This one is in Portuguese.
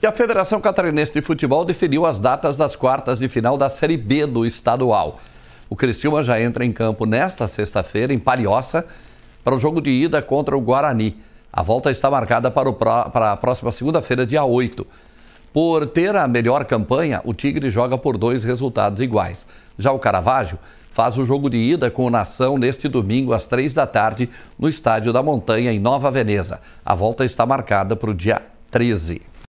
E a Federação Catarinense de Futebol definiu as datas das quartas de final da Série B do estadual. O Criciúma já entra em campo nesta sexta-feira, em Palhoça, para o jogo de ida contra o Guarani. A volta está marcada para, o para a próxima segunda-feira, dia 8. Por ter a melhor campanha, o Tigre joga por dois resultados iguais. Já o Caravaggio faz o jogo de ida com o Nação neste domingo às três da tarde no Estádio da Montanha, em Nova Veneza. A volta está marcada para o dia 13.